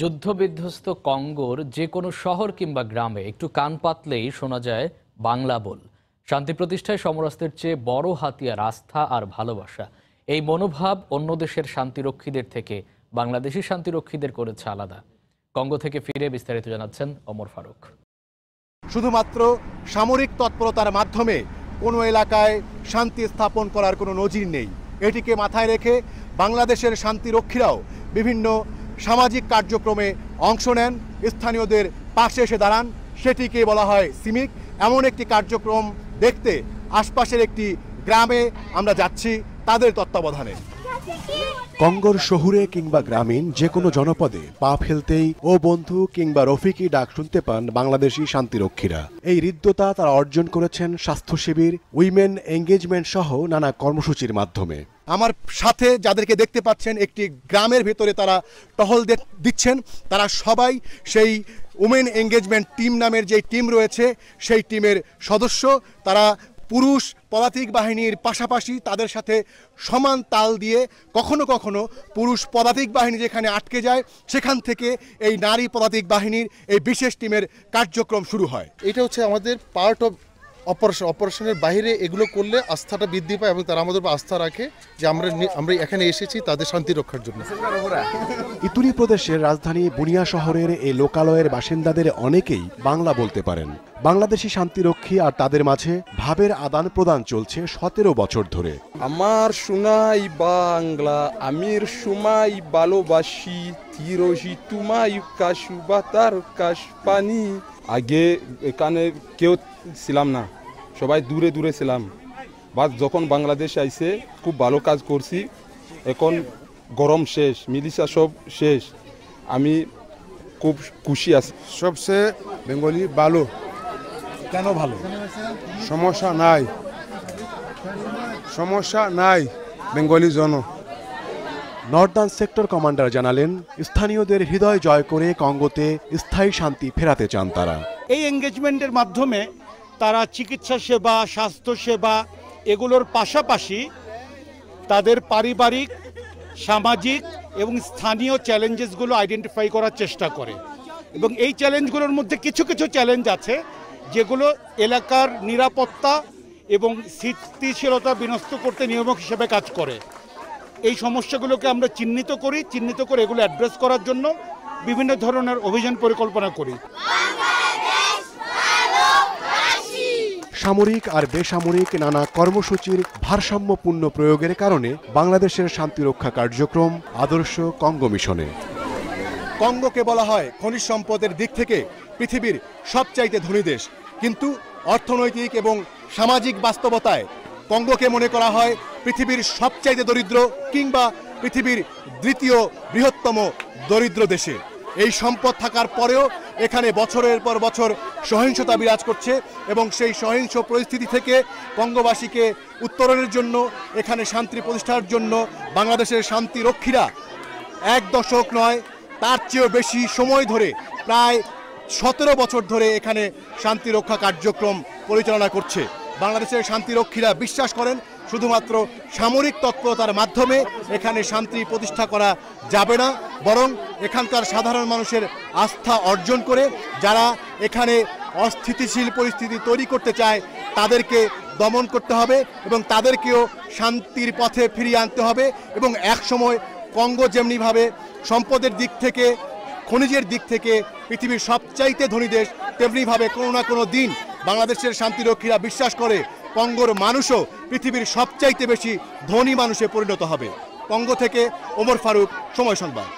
যুদ্ধবিধ্বস্ত কঙ্গোর যে কোনো শহর কিংবা গ্রামে একটু কান পাতলেই শোনা যায় বাংলা বল শান্তি প্রতিষ্ঠায় সমরাস্তের চেয়ে বড় হাতিয়ার আস্থা আর ভালোবাসা এই মনোভাব অন্য দেশের শান্তিরক্ষীদের থেকে বাংলাদেশি শান্তিরক্ষীদের করেছে আলাদা কঙ্গো থেকে ফিরে বিস্তারিত জানাচ্ছেন অমর ফারুক শুধুমাত্র সামরিক তৎপরতার মাধ্যমে কোনো এলাকায় শান্তি স্থাপন করার কোনো নজির নেই এটিকে মাথায় রেখে বাংলাদেশের শান্তিরক্ষীরাও বিভিন্ন সামাজিক কার্যক্রমে অংশ নেন স্থানীয়দের পাশে এসে দাঁড়ান সেটিকে বলা হয় সিমিক এমন একটি কার্যক্রম দেখতে আশপাশের একটি গ্রামে আমরা যাচ্ছি তাদের তত্ত্বাবধানে কঙ্গর শহুরে কিংবা গ্রামীণ যে কোনো জনপদে পা ফেলতেই ও বন্ধু কিংবা রফিকি ডাক শুনতে পান বাংলাদেশি শান্তিরক্ষীরা এই হৃদ্যতা তারা অর্জন করেছেন স্বাস্থ্য শিবির উইমেন এঙ্গেজমেন্ট সহ নানা কর্মসূচির মাধ্যমে আমার সাথে যাদেরকে দেখতে পাচ্ছেন একটি গ্রামের ভেতরে তারা টহল দিচ্ছেন তারা সবাই সেই উমেন এঙ্গেজমেন্ট টিম নামের যে টিম রয়েছে সেই টিমের সদস্য তারা পুরুষ পদাতিক বাহিনীর পাশাপাশি তাদের সাথে সমান তাল দিয়ে কখনো কখনো পুরুষ পদাতিক বাহিনী যেখানে আটকে যায় সেখান থেকে এই নারী পদাতিক বাহিনীর এই বিশেষ টিমের কার্যক্রম শুরু হয় এটা হচ্ছে আমাদের পার্ট অফ অপারেশন অপারেশনের বাইরে এগুলো করলে আস্থাটা বৃদ্ধি পায় এবং তারা আমাদের আস্থা রাখে যে আমরা আমরা এখানে এসেছি তাদের শান্তি রক্ষার জন্য ইতুরি প্রদেশের রাজধানী বুনিয়া শহরের এই লোকালয়ের বাসিন্দাদের অনেকেই বাংলা বলতে পারেন বাংলাদেশি শান্তিরক্ষী আর তাদের মাঝে ভাবের আদান প্রদান চলছে সতেরো বছর ধরে আমার সোনাই বাংলা আমির সুমাই ভালোবাসি তিরোজি তুমাই কাশু বাতার কাশ পানি আগে এখানে কেউ ছিলাম না সবাই দূরে দূরে ছিলাম বা যখন বাংলাদেশ আইসে খুব ভালো কাজ করছি এখন গরম শেষ মিলিশা সব শেষ আমি খুব খুশি আছি সবচেয়ে বেঙ্গলি ভালো কেন ভালো সমস্যা নাই সমস্যা নাই বেঙ্গলি জন নর্দার্ন সেক্টর কমান্ডার জানালেন স্থানীয়দের হৃদয় জয় করে কঙ্গোতে স্থায়ী শান্তি ফেরাতে চান তারা এই এঙ্গেজমেন্টের মাধ্যমে তারা চিকিৎসা সেবা স্বাস্থ্য সেবা এগুলোর পাশাপাশি তাদের পারিবারিক সামাজিক এবং স্থানীয় চ্যালেঞ্জেসগুলো আইডেন্টিফাই করার চেষ্টা করে এবং এই চ্যালেঞ্জগুলোর মধ্যে কিছু কিছু চ্যালেঞ্জ আছে যেগুলো এলাকার নিরাপত্তা এবং স্থিতিশীলতা বিনষ্ট করতে নিয়মক হিসেবে কাজ করে এই সমস্যাগুলোকে আমরা চিহ্নিত করি চিহ্নিত করে এগুলো অ্যাড্রেস করার জন্য বিভিন্ন ধরনের অভিযান পরিকল্পনা করি সামরিক আর বেসামরিক নানা কর্মসূচির ভারসাম্যপূর্ণ প্রয়োগের কারণে বাংলাদেশের শান্তিরক্ষা কার্যক্রম আদর্শ কঙ্গ মিশনে কঙ্গকে বলা হয় খনিজ সম্পদের দিক থেকে পৃথিবীর সবচাইতে ধনী দেশ কিন্তু অর্থনৈতিক এবং সামাজিক বাস্তবতায় কঙ্গকে মনে করা হয় পৃথিবীর সবচাইতে দরিদ্র কিংবা পৃথিবীর দ্বিতীয় বৃহত্তম দরিদ্র দেশে এই সম্পদ থাকার পরেও এখানে বছরের পর বছর সহিংসতা বিরাজ করছে এবং সেই সহিংস পরিস্থিতি থেকে বঙ্গবাসীকে উত্তরণের জন্য এখানে শান্তি প্রতিষ্ঠার জন্য বাংলাদেশের শান্তি রক্ষীরা এক দশক নয় তার চেয়েও বেশি সময় ধরে প্রায় সতেরো বছর ধরে এখানে শান্তি রক্ষা কার্যক্রম পরিচালনা করছে বাংলাদেশের শান্তিরক্ষীরা বিশ্বাস করেন শুধুমাত্র সামরিক তৎপরতার মাধ্যমে এখানে শান্তি প্রতিষ্ঠা করা যাবে না বরং এখানকার সাধারণ মানুষের আস্থা অর্জন করে যারা এখানে অস্থিতিশীল পরিস্থিতি তৈরি করতে চায় তাদেরকে দমন করতে হবে এবং তাদেরকেও শান্তির পথে ফিরিয়ে আনতে হবে এবং একসময় কঙ্গো যেমনিভাবে সম্পদের দিক থেকে খনিজের দিক থেকে পৃথিবীর সবচাইতে ধনী দেশ তেমনিভাবে কোনো না কোনো দিন বাংলাদেশের শান্তিরক্ষীরা বিশ্বাস করে কঙ্গোর মানুষও পৃথিবীর সবচাইতে বেশি ধনী মানুষে পরিণত হবে কঙ্গো থেকে ওমর ফারুক সময় সংবাদ